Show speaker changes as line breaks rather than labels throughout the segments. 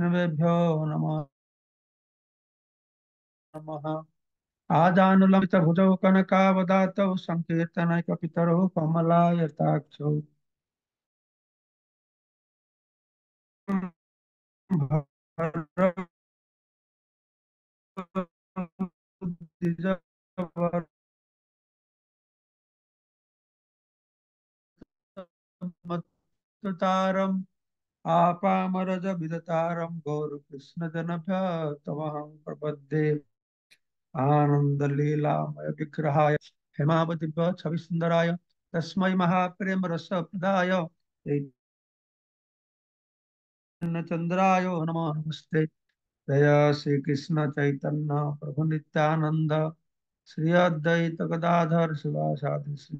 विष्णुभ्यो नमः कनकावदातौ सङ्कीर्तनैकपितरौ कमलायताक्षौ
तारम् आपामरज विदतारं
गौरकृष्णजनभ्यतमहं प्रपद्ये
आनंद
लीलामय विग्रहाय हेमावती छवि सुंदराय तस्मै महाप्रेम रस प्रदाय चंद्राय नम नमस्ते जय श्री कृष्ण चैतन्य प्रभु नित्यानंद श्री अद्वैत गदाधर शिवासादि श्री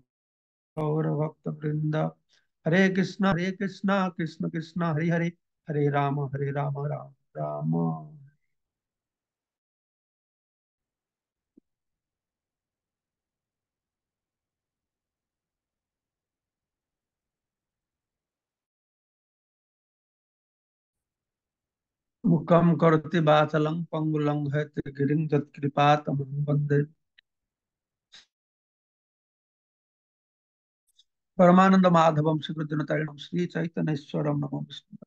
गौर भक्त वृंदा हरे कृष्णा हरे कृष्णा कृष्ण कृष्णा हरे हरे हरे राम हरे राम
राम राम
मुखम करते बाचलंग पंगुलंग है त्रिगिरिंग तत्कृपा तमं वंदे परमानंद माधवम श्रीकृतनतारिणम श्री चैतन्यश्वरम नमो विष्णु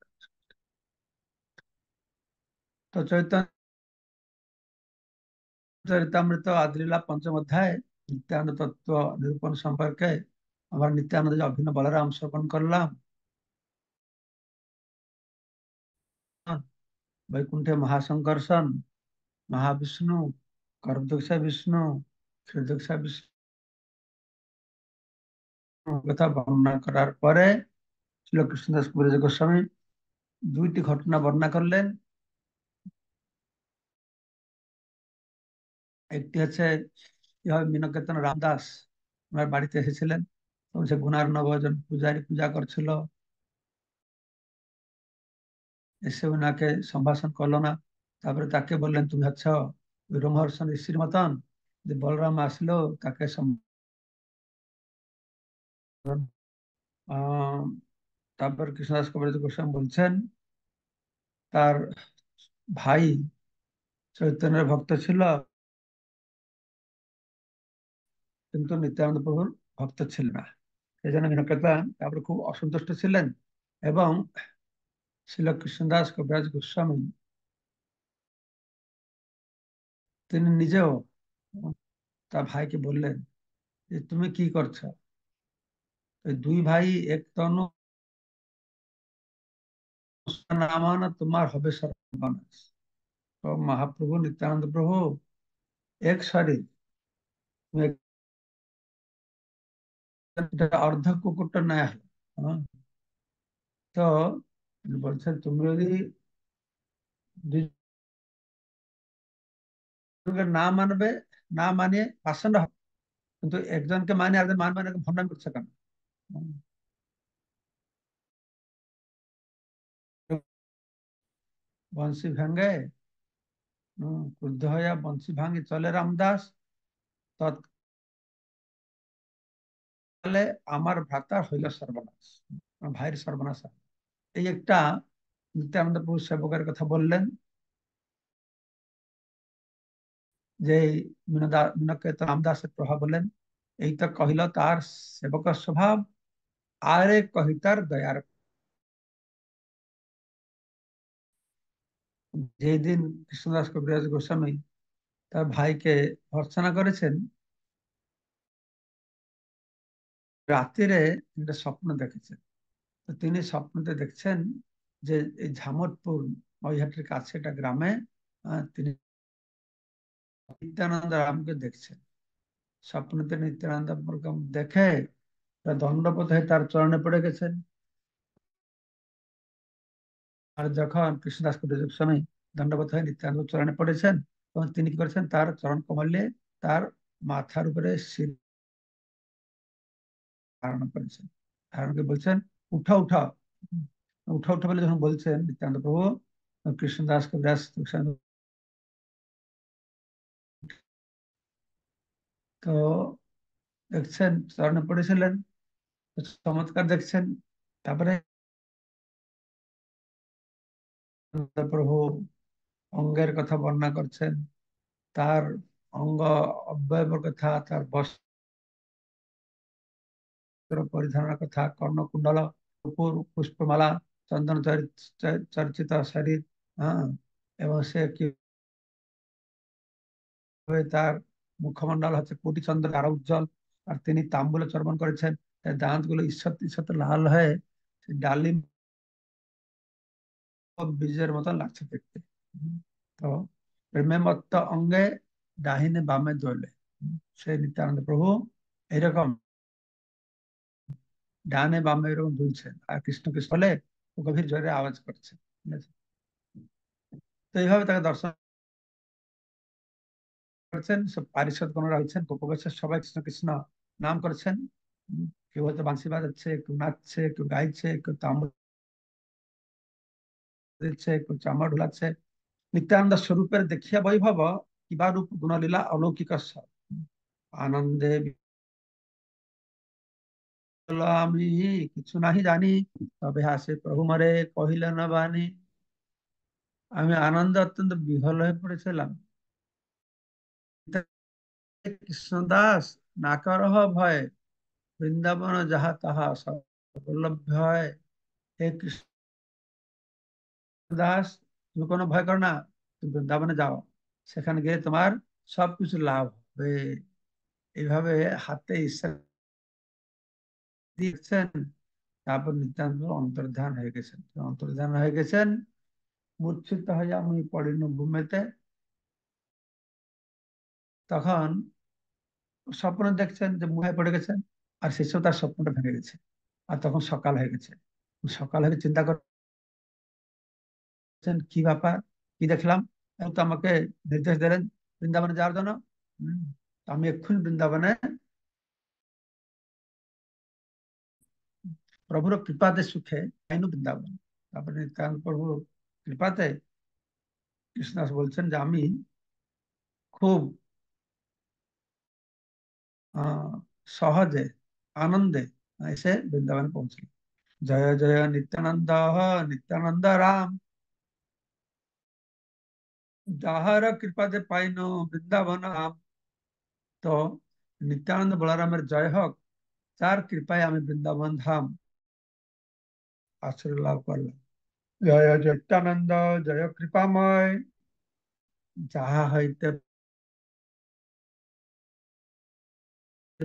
তো চৈতন্যচরিতামৃত আদিলীলা পঞ্চম অধ্যায় নিত্যানন্দ তত্ত্ব নিরূপণ সম্পর্কে আমার নিত্যানন্দ যে অভিন্ন বলরাম শ্রবণ করলাম বৈকুণ্ঠে মহাসংকর্ষণ মহাবিষ্ণু করদক্ষা বিষ্ণু ক্ষীরদক্ষা বিষ্ণু কথা বর্ণনা করার পরে শিল কৃষ্ণদাস পুরী গোস্বামী দুইটি ঘটনা বর্ণনা করলেন একটি হচ্ছে মিনকেতন রামদাস ওনার বাড়িতে এসেছিলেন সে গুণার নবজন পূজারি পূজা করছিল এসে ওনাকে সম্ভাষণ করলো না তারপরে তাকে বললেন তুমি হচ্ছ রোমহর্ষণ ঋষির মতন বলরাম আসলো তাকে তারপর কৃষ্ণদাস কবিরাজ গোস্বামী বলছেন তার ভাই চৈতন্যের ভক্ত ছিল কিন্তু নিত্যানন্দ প্রভুর ভক্ত ছিল না সেই জন্য হিনকেতা তারপরে খুব অসন্তুষ্ট ছিলেন এবং ছিল কৃষ্ণদাস কবিরাজ গোস্বামী তিনি নিজেও তার ভাইকে বললেন যে তুমি কি করছো দুই ভাই একটন নামানা তোমার হবে সর্বনাশ তো মহাপ্রভু নিত্যানন্দ প্রভু এক শরীর অর্ধ কুকুরটা না হলো তো হ্যাঁ? বলছে তুমি যদি না মানবে না মানে বাসন হবে কিন্তু একজনকে মানে আরেকজন মানবে না ভণ্ডামি করছে কেন বংশী ভাঙ্গে ক্রুদ্ধ হইয়া বংশী ভাঙ্গি চলে রামদাস তৎকালে আমার ভ্রাতা হইল সর্বনাশ ভাইয়ের সর্বনাশ এই একটা নিত্যানন্দ প্রভু সেবকের কথা বললেন যে মিনকেতন রামদাসের প্রভাব বলেন এই তো কহিল তার সেবকের স্বভাব আরে কহিতার দয়ার যেদিন কৃষ্ণদাস কবিরাজ গোস্বামী তার ভাইকে ভর্সনা করেছেন রাত্রিরে একটা স্বপ্ন দেখেছেন তিনি স্বপ্নতে দেখছেন যে এই ঝামতপুর মহিহাটির কাছে একটা গ্রামে তিনি নিত্যানন্দ রামকে দেখছেন স্বপ্নতে নিত্যানন্দ দেখে দণ্ডপথ হয়ে তার চরণে পড়ে গেছেন আর যখন কৃষ্ণদাস কবিযোগ স্বামী দণ্ডপথ হয়ে নিত্যানন্দ চরণে পড়েছেন তখন তিনি কি করেছেন তার চরণ কমলে তার মাথার উপরে শির ধারণ করেছেন ধারণকে বলছেন উঠা উঠা উঠা উঠা বলে যখন বলছেন নিত্যানন্দ প্রভু কৃষ্ণদাস কবিরাজ তো দেখছেন চরণে পড়েছিলেন চমৎকার দেখছেন তারপরে প্রভু অঙ্গের কথা বর্ণনা করছেন তার অঙ্গ অব্যয়ের কথা তার বস্ত্র পরিধান কথা কর্ণকুণ্ডল কুকুর পুষ্পমালা চন্দন চর্চিত শরীর হ্যাঁ এবং সে কি তার মুখমন্ডল হচ্ছে কোটি চন্দ্র আরো উজ্জ্বল আর তিনি তাম্বুলে চর্মন করেছেন দাঁতগুলো ঈশ্বর ঈশ্বর লাল হয়ে ডালিম বীজের মতন লাগছে দেখতে তো প্রেমেমত্ত অঙ্গে ডাহিনে বামে দলে সে নিত্যানন্দ প্রভু এরকম ডানে বামে এরকম দুলছে আর কৃষ্ণ কৃষ্ণ হলে গভীর জোরে আওয়াজ করছে তো এইভাবে তাকে দর্শন করছেন সব পারিষদ গণরা হয়েছেন গোপগোছের সবাই কৃষ্ণ কৃষ্ণ নাম করেছেন কেউ হয়তো বাঁশি বাজাচ্ছে কেউ নাচছে কেউ গাইছে কেউ তাম্র দিচ্ছে চামড়া ঢুলাচ্ছে নিত্যানন্দ স্বরূপের দেখিয়া বৈভব কিবা রূপ গুণলীলা অলৌকিক আনন্দে আমি কিছু নাহি জানি তবে হাসে প্রভু মারে কহিলা না বানি আমি আনন্দ অত্যন্ত বিহল হয়ে পড়েছিলাম কৃষ্ণ দাস না করহ ভয় বৃন্দাবন যাহা তাহা উপলব্ধ হয় হে কৃষ্ণ দাস তুমি কোনো ভয় করো না তুমি বৃন্দাবনে যাও সেখানে গিয়ে তোমার সবকিছু লাভ হবে এইভাবে হাতে দিয়েছেন তারপর নিত্যান্ত অন্তর্ধান হয়ে গেছেন অন্তর্ধান হয়ে গেছেন মূর্ছিত হয়ে আমি পড়িন ভূমিতে তখন স্বপ্ন দেখছেন যে মুহায় পড়ে গেছেন আর সব তার স্বপ্নটা ভেঙে গেছে আর তখন সকাল হয়ে গেছে সকাল হয়ে চিন্তা করছেন কি ব্যাপার কি দেখলাম তো আমাকে নির্দেশ দিলেন বৃন্দাবনে যাওয়ার জন্য আমি এক্ষুনি বৃন্দাবনে প্রভুর কৃপাতে সুখে আইনু বৃন্দাবন তারপরে নিত্যানন্দ প্রভুর কৃপাতে কৃষ্ণদাস বলছেন যে আমি খুব সহজে आनंदे ऐसे वृंदावन पहुंचले জয় जय নিত্যানন্দ नित्यानंद राम যাহারা কৃপাতে পাইন বৃন্দাবন রাম তো নিত্যানন্দ বলারামের জয় হোক তার কৃপায় আমি বৃন্দাবন ধাম আশ্রয় লাভ করলাম জয় জয় নিত্যানন্দ জয় কৃপাময় যাহা হইতে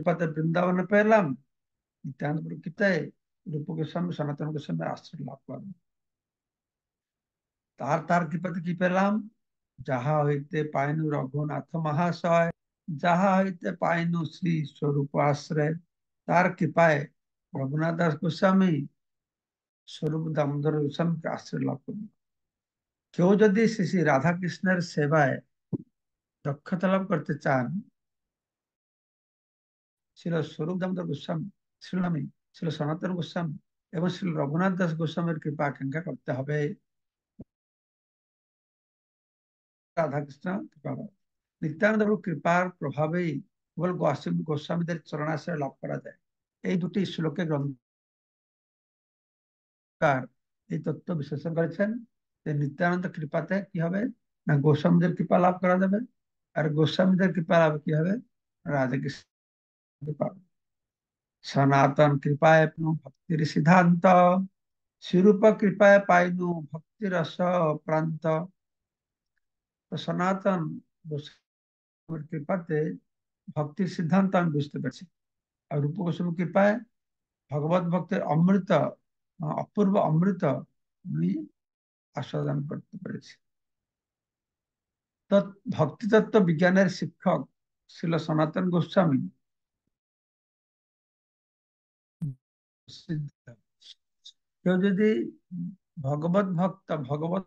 পাতে বৃন্দাবনে পেলাম নিত্যানন্দ প্রকৃতে রূপ গোস্বামী সনাতন গোস্বামী আশ্রয় লাভ করলাম তার তার কৃপাতে কি পেলাম যাহা হইতে পাইনু রঘুনাথ মহাশয় যাহা হইতে পাইনু শ্রী স্বরূপ আশ্রয় তার কৃপায় রঘুনাথ দাস গোস্বামী স্বরূপ দামোদর গোস্বামীকে আশ্রয় লাভ করল কেউ যদি শ্রী শ্রী রাধাকৃষ্ণের সেবায় দক্ষতা লাভ করতে চান ছিল স্বরূপ দামোদর গোস্বামী শিলনামী ছিল সনাতন গোস্বামী এবং শ্রী রঘুনাথ দাস গোস্বামীর কৃপা আকাঙ্ক্ষা করতে হবে রাধাকৃষ্ণ কৃপা নিত্যানন্দ কৃপার প্রভাবেই গোস্বামীদের চরণাশ্রয় লাভ করা যায় এই দুটি শ্লোকে গ্রন্থকার এই তত্ত্ব বিশ্লেষণ করেছেন যে নিত্যানন্দ কৃপাতে কি হবে না গোস্বামীদের কৃপা লাভ করা যাবে আর গোস্বামীদের কৃপা লাভ কি হবে রাধাকৃষ্ণ সনাতন কৃপায় ভক্তির সিদ্ধান্ত শিরূপ কৃপায় পাইনু ভক্তির প্রান্ত সনাতন কৃপাতে ভক্তির সিদ্ধান্ত আমি বুঝতে পারছি আর রূপ গোস্বামী কৃপায় ভগবত ভক্তের অমৃত অপূর্ব অমৃত আমি আস্বাদন করতে পেরেছি ভক্তি ভক্তিতত্ত্ব বিজ্ঞানের শিক্ষক ছিল সনাতন গোস্বামী সিদ্ধ কেউ যদি ভগবত ভক্ত ভগবত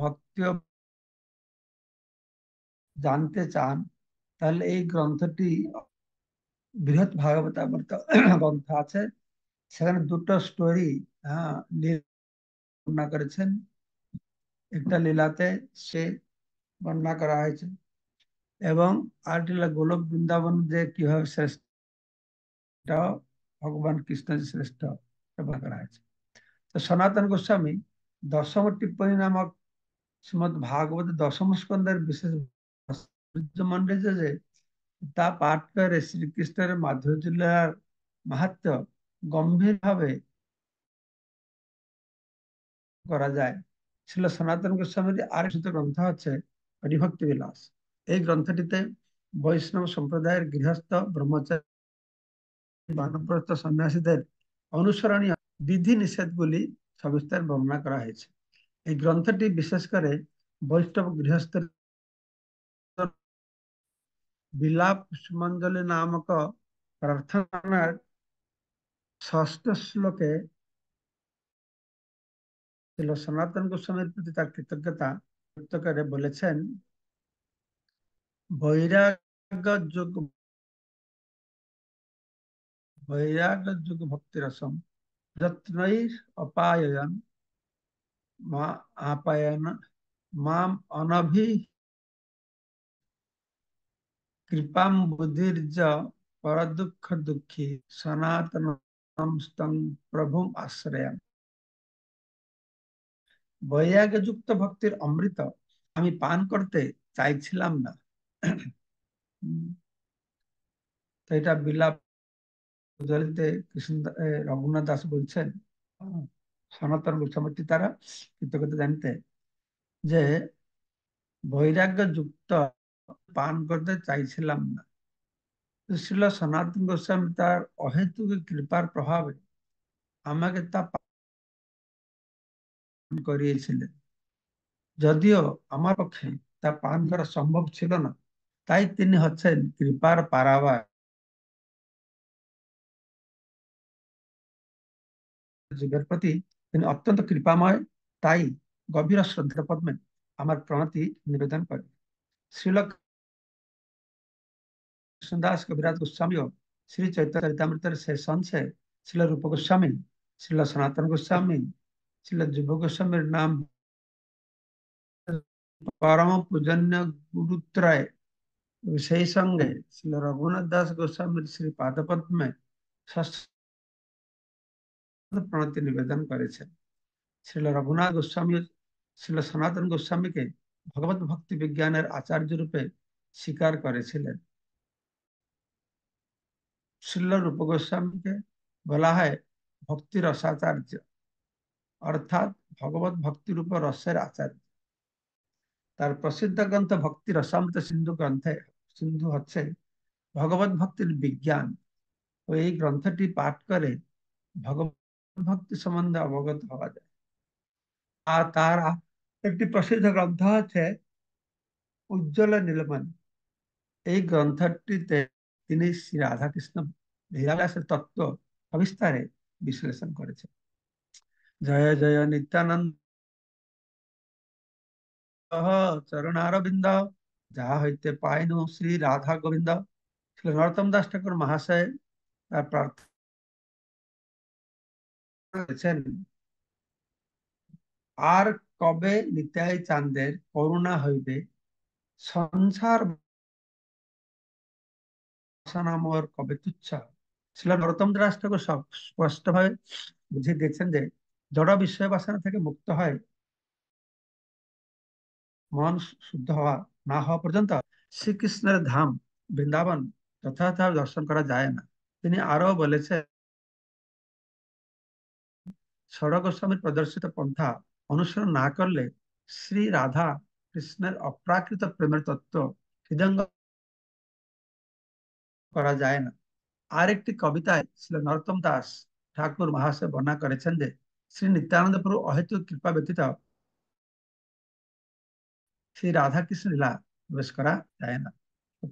ভক্তি জানতে চান তাহলে এই গ্রন্থটি বৃহৎ ভাগবত গ্রন্থ আছে সেখানে দুটো স্টোরি হ্যাঁ করেছেন একটা লীলাতে সে বর্ণনা করা হয়েছে এবং আরেকটি গোলক বৃন্দাবন যে কিভাবে শ্রেষ্ঠ ভগবান কৃষ্ণ જ શ્રેષ્ઠ પ્રભા કરાય છે તો સનાતન ગોસ્વામી દસમ ટિપ્પણી નામક શ્રીમદ ભાગવત દસમ સ્કંદર વિશેષ મંડે છે তা পাঠ করে শ্রীকৃষ্ণের মাধুর্যলার মাহাত্ম গম্ভীর ভাবে করা যায় ছিল সনাতন গোস্বামীর একটি গ্রন্থ আছে হরিভক্তি বিলাস এই গ্রন্থটিতে বৈষ্ণব সম্প্রদায়ের গৃহস্থ ব্রহ্মচারী বানপ্রস্থ সন্ন্যাসীদের অনুসরণীয় বিধি নিষেধগুলি সবিস্তার বর্ণনা করা হয়েছে এই গ্রন্থটি বিশেষ করে বৈষ্ণব গৃহস্থ বিলাপ পুষ্পাঞ্জলি নামক প্রার্থনার ষষ্ঠ শ্লোকে ছিল সনাতন গোস্বামীর প্রতি তার কৃতজ্ঞতা করে বলেছেন বৈরাগ্য যোগ বৈরাগ্যযোগ ভক্তিরসম যত্নৈর অপায়ন মা আপায়ন মাম অনভি কৃপাম পরদুঃখ দুঃখী সনাতন প্রভুম আশ্রয় বৈরাগ্যযুক্ত ভক্তির অমৃত আমি পান করতে চাইছিলাম না এটা বিলাপ গজলতে কৃষ্ণ রঘুনাথ দাস বলছেন সনাতন গোস্বামী তারা কৃতজ্ঞতা জানতে যে বৈরাগ্য যুক্ত পান করতে চাইছিলাম না শিল সনাতন গোস্বামী তার অহেতুক কৃপার প্রভাবে আমাকে তা পান করিয়েছিলেন যদিও আমার পক্ষে তা পান করা সম্ভব ছিল না তাই
তিনি হচ্ছেন কৃপার পারাবার যুগের প্রতি তিনি অত্যন্ত কৃপাময় তাই
গভীর শ্রদ্ধা পদ্মে আমার প্রণতি নিবেদন করে कृष्णदास कविराज गोस्वामी और श्री चैत्य चरितमृत से संत श्रील रूप गोस्वामी श्रील सनातन गोस्वामी श्रील जुव गोस्वामी नाम परम पूजन्य गुरुत्रय विषय संगे श्रील रघुनाथ दास गोस्वामी श्री पादपद्मे में প্রণতি নিবেদন করেছেন শ্রীল রঘুনাথ গোস্বামী শ্রীল সনাতন গোস্বামীকে ভগবত ভক্তি বিজ্ঞানের আচার্য রূপে স্বীকার করেছিলেন শ্রীল রূপ গোস্বামীকে বলা হয় ভক্তি রসাচার্য অর্থাৎ ভগবত ভক্তিরূপ রসের আচার্য তার প্রসিদ্ধ গ্রন্থ ভক্তি রসামৃত সিন্ধু গ্রন্থে সিন্ধু হচ্ছে ভগবত ভক্তির বিজ্ঞান ও এই গ্রন্থটি পাঠ করে ভগবত ভক্তি সম্বন্ধে অবগত হওয়া যায় আর তার একটি প্রসিদ্ধ গ্রন্থ আছে উজ্জ্বল নীলমণি এই গ্রন্থটিতে তিনি শ্রী রাধাকৃষ্ণ হীরালাসের তত্ত্ব সবিস্তারে বিশ্লেষণ করেছে জয় জয় নিত্যানন্দ চরণারবিন্দ যাহা হইতে পাইনু শ্রী রাধা গোবিন্দ ছিল নরোত্তম দাস ঠাকুর মহাশয় তার প্রার্থনা করেছেন আর কবে নিতাই চান্দের করুণা হইবে সংসার কবে তুচ্ছ বুঝিয়ে দিয়েছেন যে জড় বিষয় বাসনা থেকে মুক্ত হয় মন শুদ্ধ হওয়া না হওয়া পর্যন্ত শ্রীকৃষ্ণের ধাম বৃন্দাবন যথাযথ দর্শন করা যায় না তিনি আরো বলেছেন ষড় প্রদর্শিত পন্থা অনুসরণ না করলে শ্রী রাধা কৃষ্ণের অপ্রাকৃত প্রেমের তত্ত্ব হৃদঙ্গ করা যায় না আর একটি কবিতায় শ্রী নরোত্তম দাস ঠাকুর মহাশয় বর্ণনা করেছেন যে শ্রী নিত্যানন্দপুর অহেতু অহেতুক কৃপা ব্যতীত শ্রী রাধাকৃষ্ণ লীলা প্রবেশ করা যায় না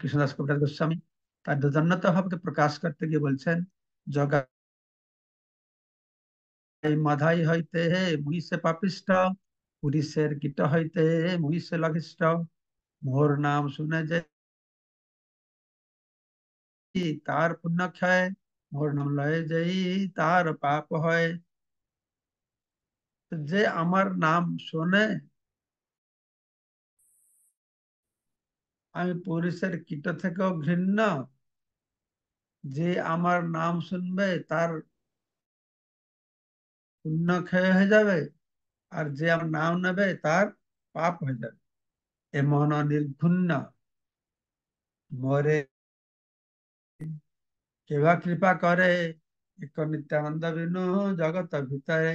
কৃষ্ণদাস কবিরাজ গোস্বামী তার দজন্যত ভাবকে প্রকাশ করতে গিয়ে বলছেন জগা মাধাই হইতে হে মুহিষে পাপিষ্ট পুরীষের কীট হইতে হে মুহিষে লঘিষ্ট মোর নাম শুনে যে তার পুণ্য ক্ষয় মোর নাম লয়ে যেই তার পাপ হয় যে আমার নাম শোনে আমি পুরুষের কীট থেকেও ঘৃণ্য যে আমার নাম শুনবে তার পুণ্য ক্ষয় হয়ে যাবে আর যে নাম নেবে তার পাপ হয়ে যাবে এ মন নির্ঘুণ্য মোরে কেবা কৃপা করে এক নিত্যানন্দ বিনু জগত ভিতরে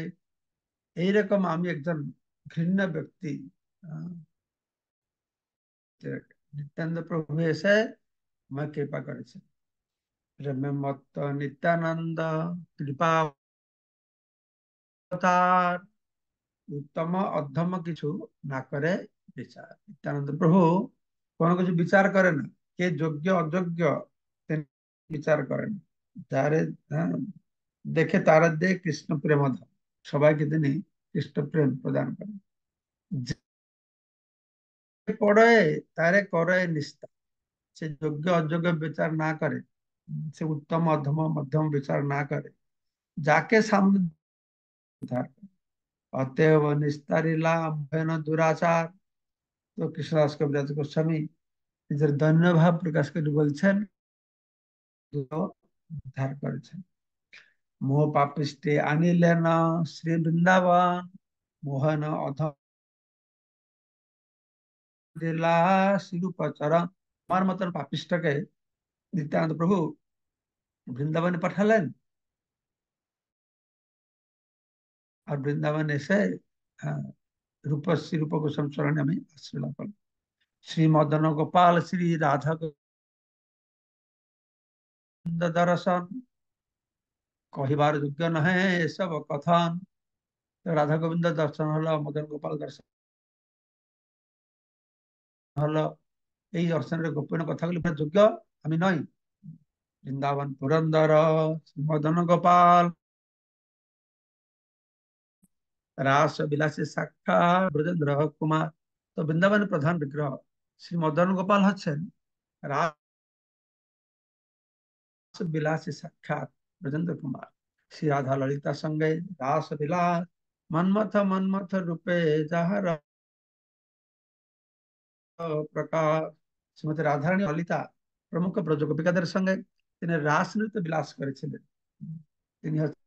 এইরকম আমি একজন ঘৃণ্য ব্যক্তি নিত্যানন্দ প্রভু এসে আমার কৃপা করেছে প্রেমে মত নিত্যানন্দ কৃপা তার উত্তম অধম কিছু না করে বিচার নিত্যানন্দ প্রভু কোনো কিছু বিচার করে না কে যোগ্য অযোগ্য বিচার করেন যারে হ্যাঁ, দেখে তার দিয়ে কৃষ্ণ প্রেম সবাইকে তিনি কৃষ্ণ প্রেম প্রদান করেন পড়ে তারে করে নিষ্ঠা সে যোগ্য অযোগ্য বিচার না করে সে উত্তম অধম মধ্যম বিচার না করে যাকে সামনে থাকে অতএব নিস্তারিলাম ভয়ন দুরাচার তো কৃষ্ণদাস কবিরাজ গোস্বামী নিজের ধন্যভাব প্রকাশ করে বলছেন উদ্ধার করেছেন মো পাপিষ্টে আনিলেন শ্রী বৃন্দাবন মোহন অধ দিলা শিরুপচরণ আমার মতন পাপিষ্টকে নিত্যানন্দ প্রভু বৃন্দাবনে পাঠালেন আর বৃন্দাবন এসে রূপশ্রী রূপ গোস্বামী চরণে আমি আশ্রয় লাভ করলাম শ্রী মদন গোপাল শ্রী রাধা দর্শন কহিবার যোগ্য নহে এসব কথন রাধা গোবিন্দ দর্শন হলো মদন গোপাল দর্শন হলো এই দর্শনের গোপনীয় কথাগুলি যোগ্য আমি নই বৃন্দাবন পুরন্দর মদন গোপাল রাস বিলাসী সাক্ষা ব্রজেন্দ্র কুমার তো বৃন্দাবন প্রধান বিগ্রহ শ্রী মদন গোপাল হচ্ছেন রাস বিলাসী সাক্ষাৎ ব্রজেন্দ্র কুমার শ্রী রাধা ললিতা সঙ্গে রাস বিলাস মনমথ মনমথ রূপে যাহার প্রকাশ শ্রীমতী রাধারানী ললিতা প্রমুখ ব্রজগোপিকাদের সঙ্গে তিনি রাস নৃত্য বিলাস করেছিলেন তিনি হচ্ছে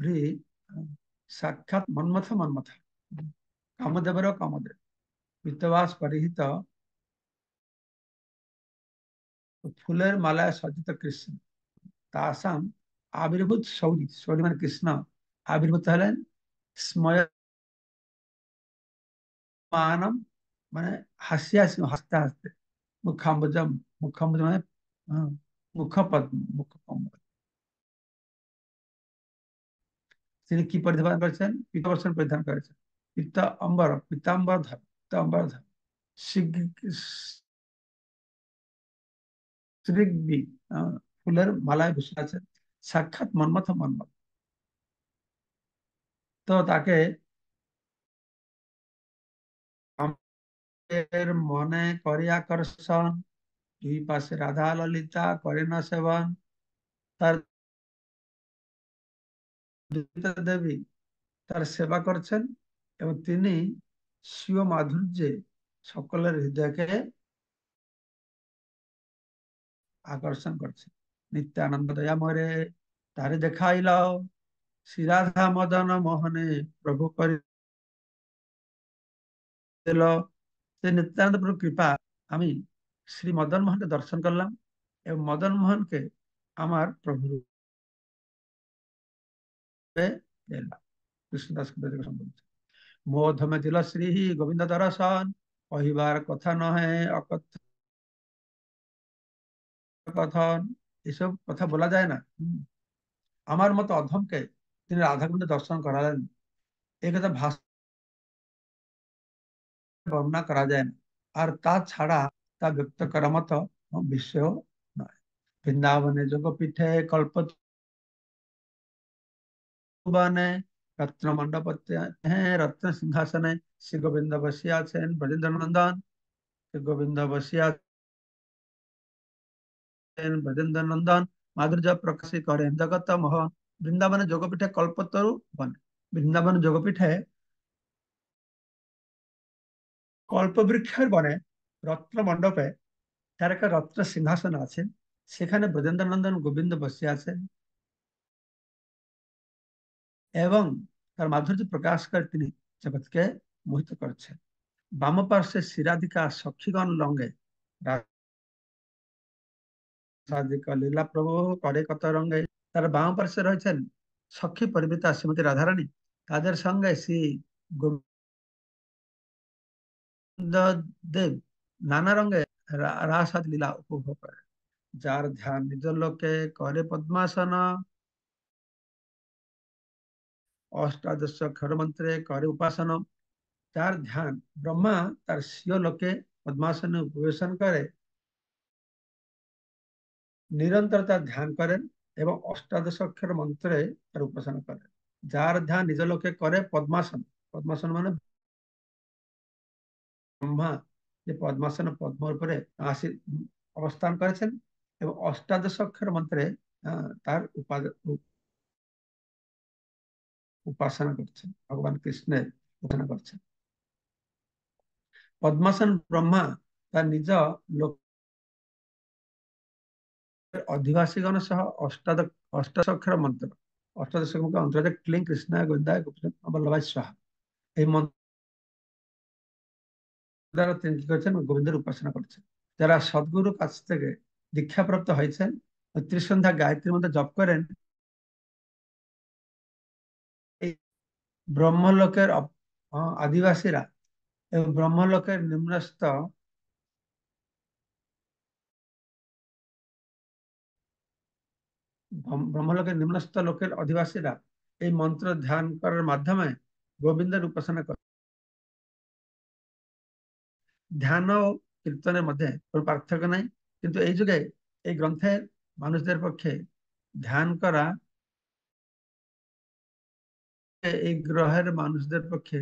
ಬ್ರೀ ಸಾಕ್ಷಾತ್ ಮನ್ಮಥ ಮನ್ಮಥ ಕಾಮದೇವರ ಕಾಮದೇವ মিতবা স্পরিহিত ফুলের মালায় সজ্জিত কৃষ্ণ তাসাম আবির্ভূত সৌরী সৌরী মানে কৃষ্ণ আবির্ভূত হলেন স্ময় মানে হাসি হাসি হাসতে হাসতে মুখাম্বুজম মুখাম্বুজ মানে মুখ পদ্ম মুখ তিনি কি পরিধান করেছেন পীতাবসন পরিধান করেছেন পিতা অম্বর পিতাম্বর পিতাম্বর শ্রীগ্বি ফুলের মালায় ভূষণ আছেন সাক্ষাৎ মন্মথ মন্মথ তো তাকে মনে করি আকর্ষণ দুই পাশে রাধা ললিতা করে না সেবন তার দেবী তার সেবা করছেন এবং তিনি শিব মাধুর্যে সকলের হৃদয়কে আকর্ষণ করছে নিত্যানন্দ আনন্দ তারে দেখাইল শ্রীরাধা মদন মোহনে প্রভু করি সে নিত্যানন্দ প্রভু কৃপা আমি শ্রী মদন মোহনকে দর্শন করলাম এবং মদন মোহনকে আমার প্রভু মোধমে দিল শ্রী গোবিন্দ দর্শন কহিবার কথা নহে কথন এসব কথা বলা যায় না আমার মতো অধমকে তিনি রাধাকুণ্ড দর্শন করালেন এ কথা ভাষা বর্ণনা করা যায় না আর তা ছাড়া তা ব্যক্ত করা মত বিষয় নয় বৃন্দাবনে যোগ পিঠে কল্প ভগবান রত্ন মণ্ডপতে হ্যাঁ রত্ন সিংহাসনে শ্রী গোবিন্দ বসিয়া আছেন ব্রজেন্দ্র নন্দন শ্রী গোবিন্দ বসিয়া ব্রজেন্দ্র নন্দন মাধুর্য প্রকাশী করেন জগত মোহন বৃন্দাবন যোগপীঠে কল্পতরু বনে বৃন্দাবন যোগপীঠে কল্পবৃক্ষের বনে রত্ন মন্ডপে তার একটা রত্ন সিংহাসন আছেন সেখানে ব্রজেন্দ্র নন্দন গোবিন্দ বসে আছেন এবং তার মাধুর্য প্রকাশ করে তিনি জগৎকে মোহিত করছে বাম পার্শ্বে শিরাধিকা সখীগণ লঙ্গে লীলা প্রভু করে কত রঙে তার বাম পার্শ্বে রয়েছেন সখী পরিবৃতা শ্রীমতী রাধারানী তাদের সঙ্গে শ্রী দেব নানা রঙে রাসাদ লীলা উপভোগ করে যার ধ্যান নিজ লোকে করে পদ্মাসন অষ্টাদশ ক্ষরমন্ত্রে করে উপাসন তার ধ্যান ব্রহ্মা তার সিও লোকে পদ্মাসনে উপবেশন করে নিরন্তর তার ধ্যান করেন এবং অষ্টাদশ অক্ষর মন্ত্রে তার উপাসন করেন যার ধ্যান নিজ লোকে করে পদ্মাসন পদ্মাসন মানে ব্রহ্মা যে পদ্মাসন পদ্ম উপরে আসি অবস্থান করেছেন এবং অষ্টাদশ অক্ষর মন্ত্রে তার উপাদ উপাসনা করছেন ভগবান কৃষ্ণের উপাসনা করছেন পদ্মাসন ব্রহ্মা তার নিজ লোক অধিবাসীগণ সহ অষ্টাদ অষ্টাদক্ষর মন্ত্র অষ্টাদশ মুখে অন্তর্জাত ক্লিং কৃষ্ণ গোবিন্দায় বল্লভাই সাহা এই মন্ত্র তিনি কি করছেন গোবিন্দের উপাসনা করছেন যারা সদ্গুরুর কাছ থেকে দীক্ষাপ্রাপ্ত হয়েছেন ত্রিসন্ধ্যা গায়ত্রীর মধ্যে জপ করেন ব্রহ্মলোকের আদিবাসীরা এবং ব্রহ্মলোকের নিম্নস্থ ব্রহ্মলোকের নিম্নস্থ লোকের অধিবাসীরা এই মন্ত্র ধ্যান করার মাধ্যমে গোবিন্দের উপাসনা করে ধ্যান ও কীর্তনের মধ্যে কোন পার্থক্য নাই কিন্তু এই যুগে এই গ্রন্থের মানুষদের পক্ষে ধ্যান করা এই গ্রহের মানুষদের পক্ষে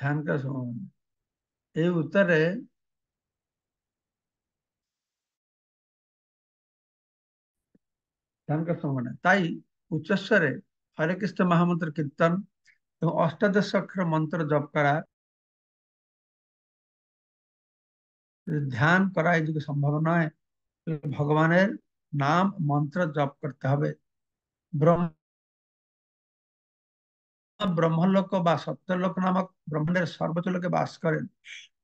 ধ্যান করা সম্ভব না এই উত্তরে ধ্যান করা সম্ভব তাই উচ্চস্বরে হরে কৃষ্ণ মহামন্ত্র কীর্তন এবং অষ্টাদশ অক্ষর মন্ত্র জপ করা ধ্যান করা এই যুগে সম্ভব নয় ভগবানের নাম মন্ত্র জপ করতে হবে ব্রহ্ম ব্রহ্মলোক বা সত্যলোক নামক ব্রহ্মাণ্ডের সর্বোচ্চ লোকে বাস করেন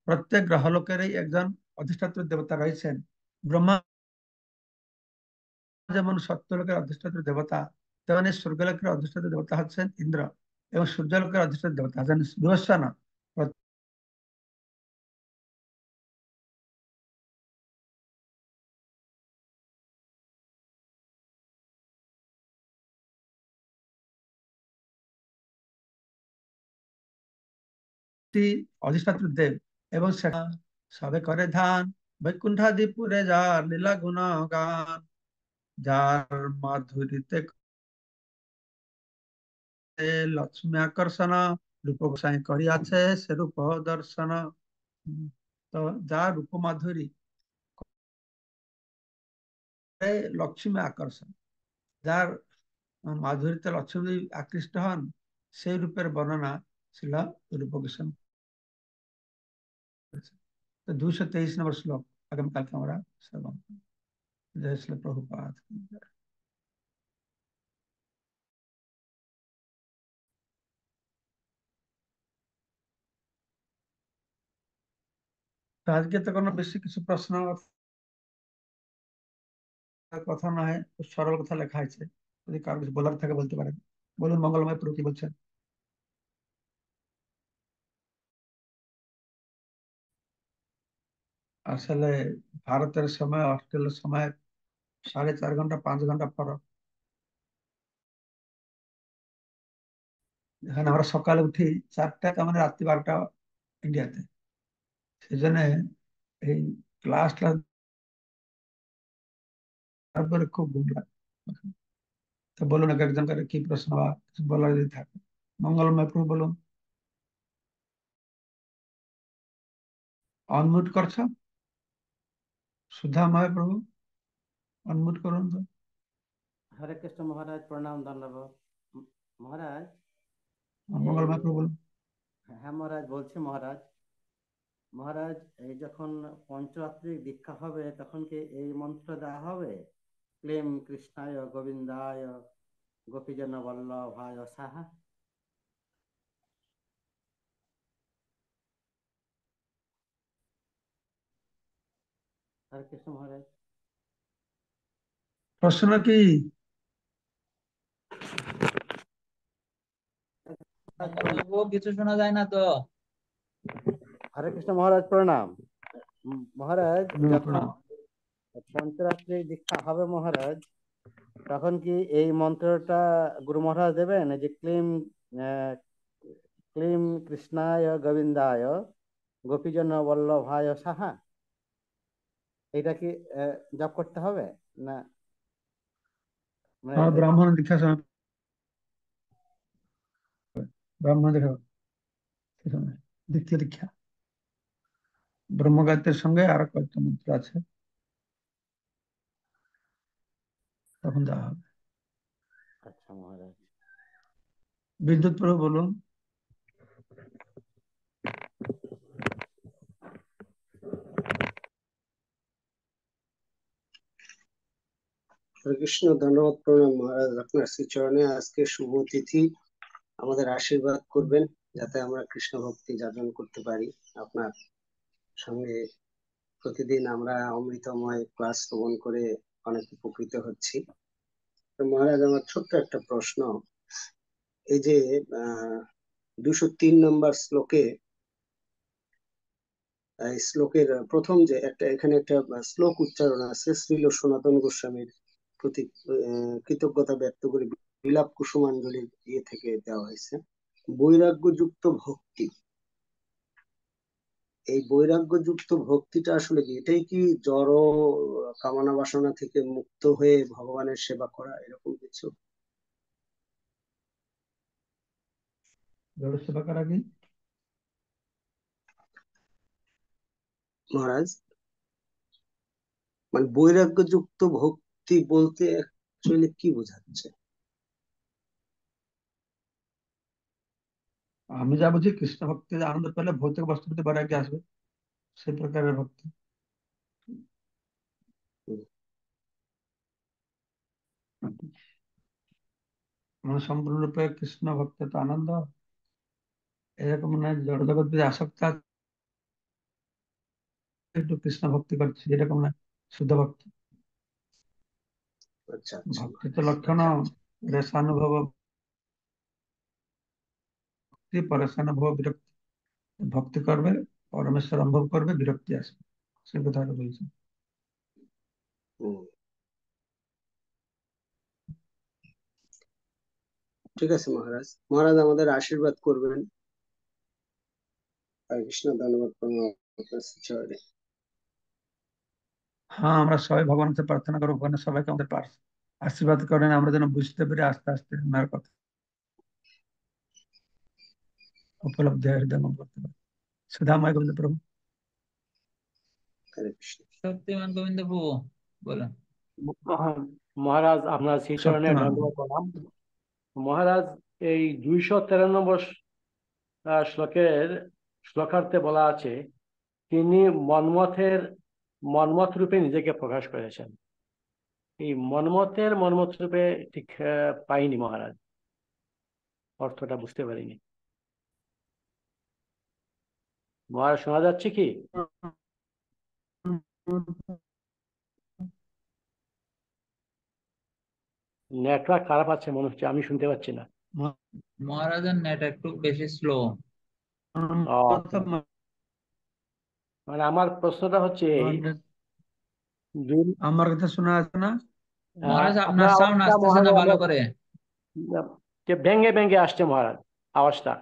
প্রত্যেক গ্রহলোকেরই একজন অধিষ্ঠাত্র দেবতা রয়েছেন ব্রহ্মা যেমন সত্যলোকের অধিষ্ঠাত্র দেবতা তেমনি স্বর্গলোকের অধিষ্ঠাত্র দেবতা হচ্ছেন ইন্দ্র এবং সূর্যলোকের অধিষ্ঠাত্র
দেবতা হচ্ছেন বৃহস্বানা মূর্তি অধিষ্ঠাত্র দেব এবং সেটা সবে করে ধান
বৈকুণ্ঠাদিপুরে যার লীলা গুণ গান যার মাধুরীতে লক্ষ্মী আকর্ষণ রূপ গোসাই করিয়াছে সে রূপ দর্শন তো যা রূপ মাধুরী লক্ষ্মী আকর্ষণ যার মাধুরীতে লক্ষ্মী আকৃষ্ট হন সেই রূপের বর্ণনা ছিল রূপ রূপকৃষ্ণ तो दो আজকে তো কোনো বেশি কিছু প্রশ্ন কথা না হয় সরল কথা লেখা আছে যদি কারো কিছু বলার থাকে বলতে পারেন বলুন মঙ্গলময় প্রতি বলছেন আসলে ভারতের সময় অস্ট্রেলিয়ার সময় সাড়ে চার ঘন্টা পাঁচ ঘন্টা পর এখানে আমরা সকালে উঠি চারটা তেমন রাত্রি বারোটা ইন্ডিয়াতে সেজন্য এই ক্লাস ক্লাস তারপরে খুব ঘুম লাগে তো বলুন এক একজন করে কি প্রশ্ন বা কিছু বলার যদি থাকে মঙ্গলময় প্রভু বলুন অনমিউট করছো সুধা પ્રભુ અનુમત કરો તો
হরে কৃষ্ণ মহারাজ প্রণাম ધન્યવાદ মহারাজ
মঙ্গলময় প্রভু হ্যাঁ মহারাজ বলছি মহারাজ মহারাজ এই যখন পঞ্চরাত্রিক দীক্ষা হবে তখন কি এই মন্ত্র দেওয়া হবে ক্লেম কৃষ্ণায় গোবিন্দায় গোপীজন বল্লভায় সাহা হরে কৃষ্ণ মহারাজ
প্রশ্ন কি
কিছু শোনা যায় না তো হরে কৃষ্ণ মহারাজ প্রণাম
মহারাজ সন্তরাত্রি দীক্ষা হবে মহারাজ তখন কি এই মন্ত্রটা গুরু মহারাজ দেবেন যে ক্লিম ক্লিম কৃষ্ণায় গোবিন্দায় গোপীজন বল্লভায় সাহা এটা কি জব করতে হবে না মানে ব্রাহ্মণ
দীক্ষা ব্রাহ্মণ দীক্ষা দ্বিতীয় দীক্ষা ব্রহ্মগাত্রের সঙ্গে আরো কয়েকটা মন্ত্র আছে তখন দেওয়া হবে
আচ্ছা মহারাজ
বিদ্যুৎ প্রভু বলুন
শ্রীকৃষ্ণ ধন্যবাদ প্রণাম মহারাজ আপনার শ্রীচরণে আজকে শুভ তিথি আমাদের আশীর্বাদ করবেন যাতে আমরা কৃষ্ণ ভক্তি যাপন করতে পারি আপনার সঙ্গে প্রতিদিন আমরা অমৃতময় ক্লাস শ্রবণ করে অনেক উপকৃত হচ্ছি মহারাজ আমার ছোট্ট একটা প্রশ্ন এই যে দুশো তিন নম্বর শ্লোকে শ্লোকের প্রথম যে একটা এখানে একটা শ্লোক উচ্চারণ আছে শ্রীল সনাতন গোস্বামীর প্রতি কৃতজ্ঞতা ব্যক্ত করে বিলাপ কুসুমাঞ্জলি ইয়ে থেকে দেওয়া হয়েছে বৈরাগ্যযুক্ত ভক্তি এই বৈরাগ্যযুক্ত ভক্তিটা আসলে কি এটাই কি জড় কামনা বাসনা থেকে মুক্ত হয়ে ভগবানের সেবা করা এরকম কিছু জড় সেবা করা কি মহারাজ মানে বৈরাগ্যযুক্ত ভক্তি মুক্তি বলতে অ্যাকচুয়ালি কি বোঝাচ্ছে আমি
যা বুঝি কৃষ্ণ ভক্তি আনন্দ পেলে ভৌতিক বস্তুতে বৈরাগ্য আসবে সে প্রকারের ভক্তি মানে সম্পূর্ণরূপে কৃষ্ণ ভক্তি তো আনন্দ এরকম মানে জড় জগৎ আসক্ত একটু কৃষ্ণ ভক্তি করছে এরকম না শুদ্ধ ভক্তি আচ্ছা তে লক্ষণ রসानुभव অতি পরশণভব ভক্ত করবে পরমেশ্বরম্ভ করবে বিরক্ত্যাস সে কথা
কইছে ও ঠিক আছে মহারাজ মহারাজ আমাদের আশীর্বাদ করবেন শ্রী কৃষ্ণ দণবক্তন উৎসচারি
হ্যাঁ আমরা সবাই ভগবানের কাছে প্রার্থনা করবো ভগবান সবাইকে আমাদের আশীর্বাদ করেন আমরা যেন বুঝতে পারি আস্তে আস্তে ওনার কথা উপলব্ধি হয় হৃদয় করতে পারি সুধাময় গোবিন্দ প্রভু
গোবিন্দ প্রভু মহারাজ আপনার চরণে
মহারাজ এই দুইশো তেরো নম্বর আহ, শ্লোকের শ্লোকার্থে বলা আছে তিনি মন্মথের মনমত রূপে নিজেকে প্রকাশ করেছেন এই মনমতের মনমত রূপে ঠিক পাইনি মহারাজ অর্থটা বুঝতে পারিনি মহারাজ শোনা যাচ্ছে কি
নেটওয়ার্ক খারাপ আছে মনে হচ্ছে আমি শুনতে পাচ্ছি না
মহারাজের নেট একটু বেশি স্লো মানে আমার প্রশ্নটা হচ্ছে এই
আমার কথা শোনা যাচ্ছে না
মহারাজ আপনার সাউন্ড আসতেছে না ভালো করে যে ভেঙে ভেঙে আসছে মহারাজ আওয়াজটা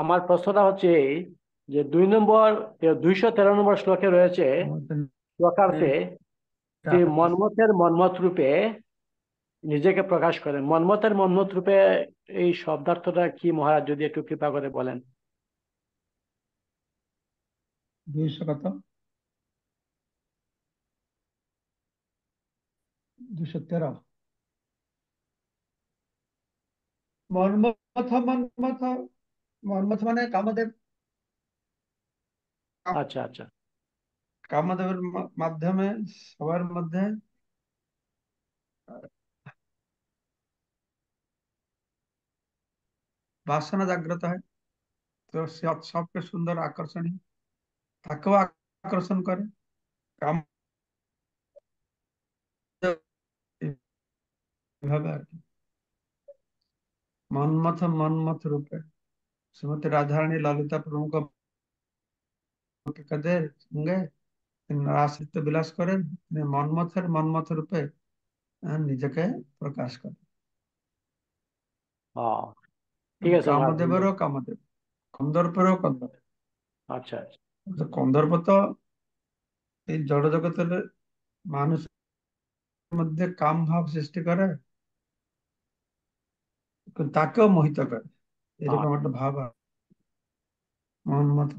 আমার প্রশ্নটা হচ্ছে এই যে দুই নম্বর
দুইশো তেরো নম্বর শ্লোকে রয়েছে শ্লোকার্থে হ্যাঁ। মন্মথের মন্মথ রূপে নিজেকে প্রকাশ করেন মন্মতের মন্মত রূপে এই
শব্দার্থটা কি মহারাজ যদি একটু কৃপা করে বলেন মর্মথ মর্মথ মর্মথ মানে কামদেব আচ্ছা আচ্ছা কামদেবের মাধ্যমে সবার মধ্যে వాసన జాగ్రత్త হয় তো সবকে সুন্দর আকর্ষণীয় তাকেও আকর্ষণ করে কাম এভাবে আর কি মন্মথ মন্মথ রূপে শ্রীমতী রাধারানী ললিতা প্রমুখ কাদের সঙ্গে রাসিত্ব বিলাস করেন মন্মথের মন্মথ রূপে নিজেকে প্রকাশ করেন ঠিক আছে কামদেবেরও হ্যাঁ, কামদেব কন্দর্পেরও কন্দর্প আচ্ছা আচ্ছা কন্দর্প তো এই জড় জগতের মানুষ মধ্যে কাম ভাব সৃষ্টি করে তাকেও মোহিত করে এরকম আচ্ছা। একটা ভাব মোহাম্মদ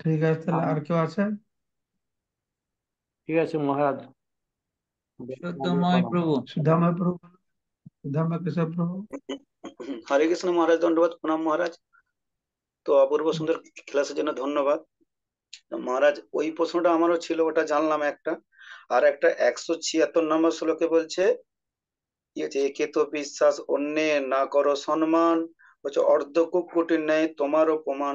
ঠিক আছে তাহলে আচ্ছা। আর কেউ আছে
ঠিক আছে মহারাজ হরে কৃষ্ণ মহারাজ ধন্যবাদ প্রণাম মহারাজ তো অপূর্ব সুন্দর ক্লাসের জন্য ধন্যবাদ মহারাজ ওই প্রশ্নটা আমারও ছিল ওটা জানলাম একটা আর একটা একশো ছিয়াত্তর নম্বর শ্লোকে বলছে ইয়ে একে তো বিশ্বাস অন্যে না করো সম্মান হচ্ছে অর্ধ কুকুরটির ন্যায় তোমারও প্রমাণ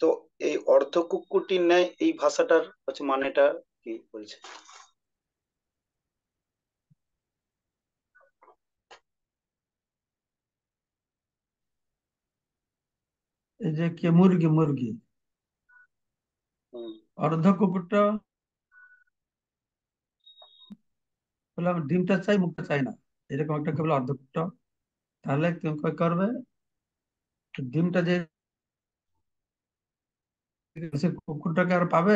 তো এই অর্ধ কুকুরটির ন্যায় এই ভাষাটার হচ্ছে মানেটা কি বলছে
देखिए मुर्गी मुर्गी अर्धकुपुट বললাম ডিমটা চাই মুখটা চাই না এরকম একটা কেবল অর্ধকুট তাহলে তুমি কয় করবে ডিমটা যে কুকুরটাকে আর পাবে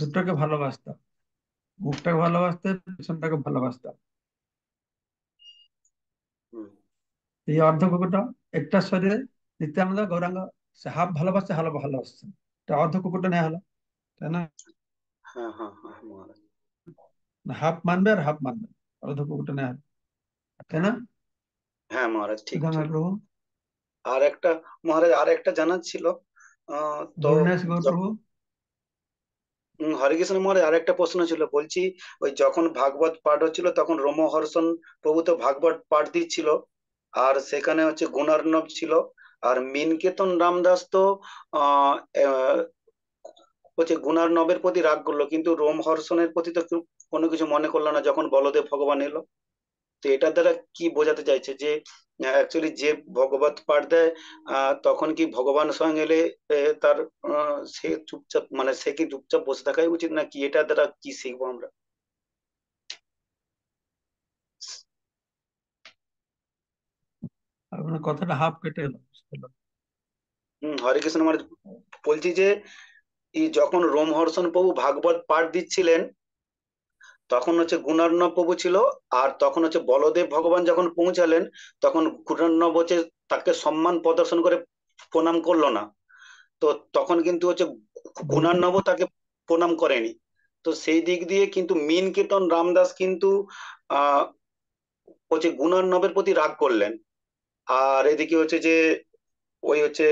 দুটাকে ভালোবাসতাম মুখটাকে ভালোবাসতে পেছনটাকে ভালোবাসতাম এই অর্ধকুকুরটা একটা শরীরে নিত্যানন্দ গৌরাঙ্গ হাফ ভালোবাসছে হালো ভালোবাসছে এটা অর্ধ কুকুরটা নেওয়া হলো তাই না
হ্যাঁ, হ্যাঁ, হ্যাঁ,
হাফ মানবে আর হাফ মানবে অর্ধ
কুকুরটা নেওয়া হলো তাই না হ্যাঁ মহারাজ ঠিক প্রভু আর একটা মহারাজ আর একটা জানার ছিল হরিকৃষ্ণ মহারাজ আর একটা প্রশ্ন ছিল বলছি ওই যখন ভাগবত পাঠ হচ্ছিল তখন রোমহর্ষণ প্রভু তো ভাগবত পাঠ দিচ্ছিল আর সেখানে হচ্ছে গুণার্ণব ছিল আর মেনকেতন রামদাস তো হচ্ছে গুণার নবের প্রতি রাগ করলো কিন্তু রোম হর্ষণের প্রতি তো কোনো কিছু মনে করলো না যখন বলদেব ভগবান এলো তো এটার দ্বারা কি বোঝাতে চাইছে যে অ্যাকচুয়ালি যে ভগবত পাঠ দেয় তখন কি ভগবান স্বয়ং এলে তার সে চুপচাপ মানে সে কি চুপচাপ বসে থাকাই উচিত না কি এটা দ্বারা কি শিখবো আমরা
আপনার মানে কথাটা হাফ কেটে এলো
হম হরে কৃষ্ণ মানে বলছি যে যখন রোমহর্ষণ প্রভু ভাগবত পাঠ দিচ্ছিলেন তখন হচ্ছে গুণার্ণব প্রভু ছিল আর তখন হচ্ছে বলদেব ভগবান যখন পৌঁছালেন তখন গুণার্ণব হচ্ছে তাকে সম্মান প্রদর্শন করে প্রণাম করলো না তো তখন কিন্তু হচ্ছে গুণার্ণব তাকে প্রণাম করেনি তো সেই দিক দিয়ে কিন্তু মিন কীর্তন রামদাস কিন্তু আহ হচ্ছে গুণার্ণবের প্রতি রাগ করলেন আর এদিকে হচ্ছে যে ওই হচ্ছে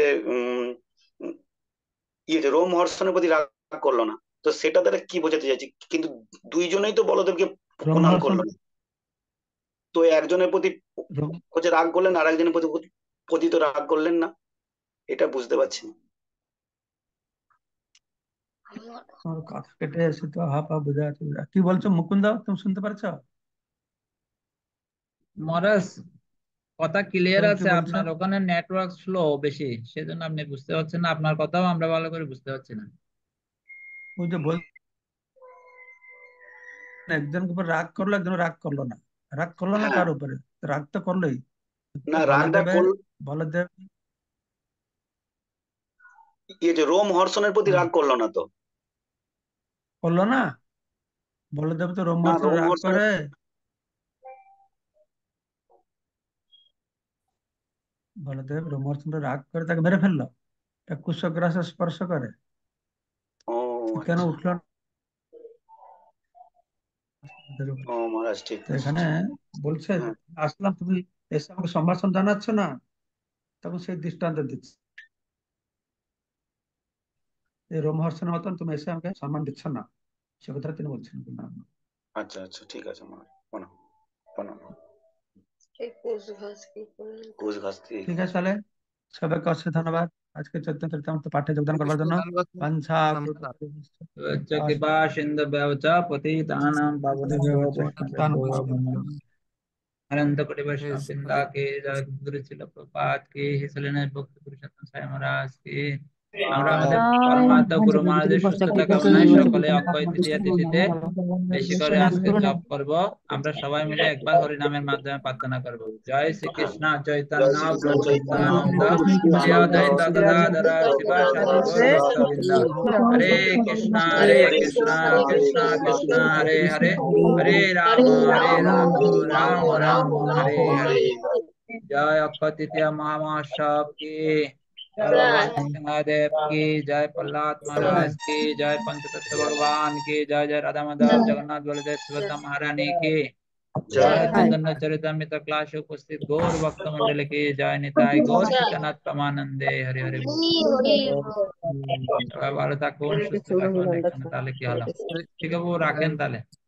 ইয়ে রোম হর্ষণের প্রতি রাগ করলো না তো সেটা তারা কি বোঝাতে চাইছে কিন্তু দুইজনেই তো বলদেবকে প্রণাম করলো তো একজনের প্রতি হচ্ছে রাগ করলেন আর একজনের প্রতি প্রতি তো রাগ করলেন না এটা বুঝতে পারছি না
বোঝা যাচ্ছে কি বলছো মুকুন্দা তুমি শুনতে পারছো
মহারাজ কথা ক্লিয়ার আছে আপনার ওখানে নেটওয়ার্ক স্লো বেশি সেজন্য আপনি বুঝতে পারছেন না আপনার কথাও আমরা ভালো করে বুঝতে পারছি না ওই যে বল উপর রাগ করলো একজন রাগ করলো না
রাগ করলো না কার উপরে রাগ তো করলোই না রাগটা ভালো দেব
ইয়ে যে রোম হর্ষণের প্রতি রাগ করলো না তো
করলো না বলদেব তো রোম হর্ষণ রাগ করে ବଳଦେବ ରୋମର୍ଥନ ରାଗ କରେ ତାକୁ ମେରେ ଫେରିଲ ଏକୁଶ ଗ୍ରାସ ସ୍ପର୍ଶ କରେ ଦୃଷ୍ଟାନ୍ତ ରୋମହର୍ଷଣ
ସମ୍ମାନ
কোষ ঘাসকি
ঠিক আছে তাহলে সবাইকে অসংখ্য ধন্যবাদ আজকে চৈতন্য চরিতামৃত পাঠে যোগদান করবার জন্য পঞ্চা
কৃপা সিন্ধু ব্যবচ পতিতানাম পাবনেভ্যো अनंत कटिवश सिंधा के गुरु चिल प्रपात के हिसलन भक्त पुरुषोत्तम साई महाराज के আমরা আমাদের পরমাত্মা গুরু মহারাজের সুস্থতা কামনায় সকলে অক্ষয় তৃতীয়া তিথিতে বেশি করে আজকে জপ করব আমরা সবাই মিলে একবার হরি নামের মাধ্যমে প্রার্থনা করব জয় শ্রীকৃষ্ণ চৈতন্য হরে কৃষ্ণ হরে কৃষ্ণ কৃষ্ণ কৃষ্ণ হরে হরে হরে রাম হরে রাম রাম
রাম হরে হরে
জয় অক্ষয় তৃতীয়া মহামা সব কি महादेव की जय प्रहलाद महाराज की जय पंच तत्व भगवान की जय जय राधा माधव जगन्नाथ बलदेव सुभद्रा महारानी की जय उपस्थित गौर भक्त मंडल की जय निताय गौर जगन्नाथ प्रमानंदे हरे हरे ভালো থাকুন সুস্থ থাকুন তাহলে